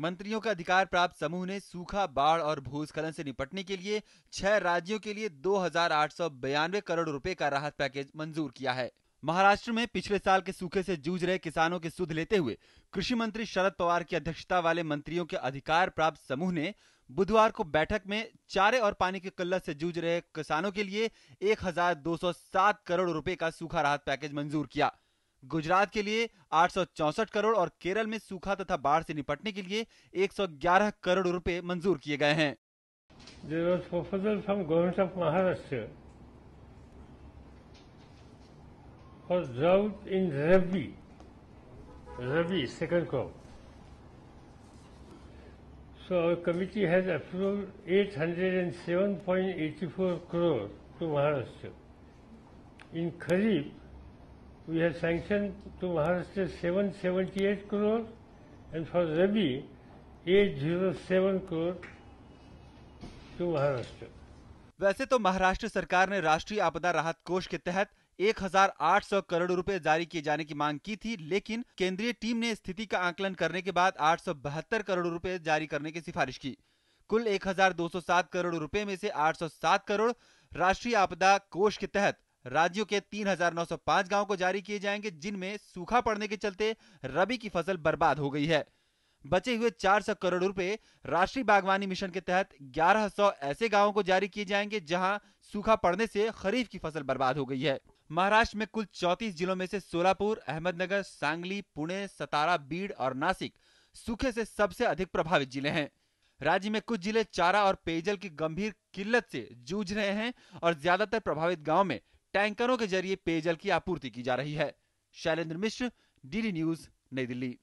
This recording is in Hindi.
मंत्रियों का अधिकार प्राप्त समूह ने सूखा बाढ़ और भूस्खलन से निपटने के लिए छह राज्यों के लिए दो करोड़ रुपए का राहत पैकेज मंजूर किया है महाराष्ट्र में पिछले साल के सूखे से जूझ रहे किसानों के सुध लेते हुए कृषि मंत्री शरद पवार की अध्यक्षता वाले मंत्रियों के अधिकार प्राप्त समूह ने बुधवार को बैठक में चारे और पानी की किल्लत से जूझ रहे किसानों के लिए 1207 करोड़ रुपए का सूखा राहत पैकेज मंजूर किया गुजरात के लिए 864 करोड़ और केरल में सूखा तथा बाढ़ से निपटने के लिए 111 करोड़ रुपए मंजूर किए गए हैं There was proposal from government of Maharashtra for drought in Rabi, Rabi second crop. So our committee has approved 807.84 crore to Maharashtra. In Kharif, we have sanctioned to Maharashtra 778 crore and for Rabi 807 crore to Maharashtra. वैसे तो महाराष्ट्र सरकार ने राष्ट्रीय आपदा राहत कोष के तहत 1,800 करोड़ रुपए जारी किए जाने की मांग की थी लेकिन केंद्रीय टीम ने स्थिति का आकलन करने के बाद आठ करोड़ रुपए जारी करने की सिफारिश की कुल 1,207 करोड़ रुपए में से 807 करोड़ राष्ट्रीय आपदा कोष के तहत राज्यों के 3,905 गांव को जारी किए जाएंगे जिनमें सूखा पड़ने के चलते रबी की फसल बर्बाद हो गई है बचे हुए 400 करोड़ रुपए राष्ट्रीय बागवानी मिशन के तहत 1100 ऐसे गांवों को जारी किए जाएंगे जहां सूखा पड़ने से खरीफ की फसल बर्बाद हो गई है महाराष्ट्र में कुल 34 जिलों में से सोलापुर अहमदनगर सांगली पुणे सतारा बीड़ और नासिक सूखे से सबसे अधिक प्रभावित जिले हैं राज्य में कुछ जिले चारा और पेयजल की गंभीर किल्लत से जूझ रहे हैं और ज्यादातर प्रभावित गाँव में टैंकरों के जरिए पेयजल की आपूर्ति की जा रही है शैलेंद्र मिश्र डीडी न्यूज नई दिल्ली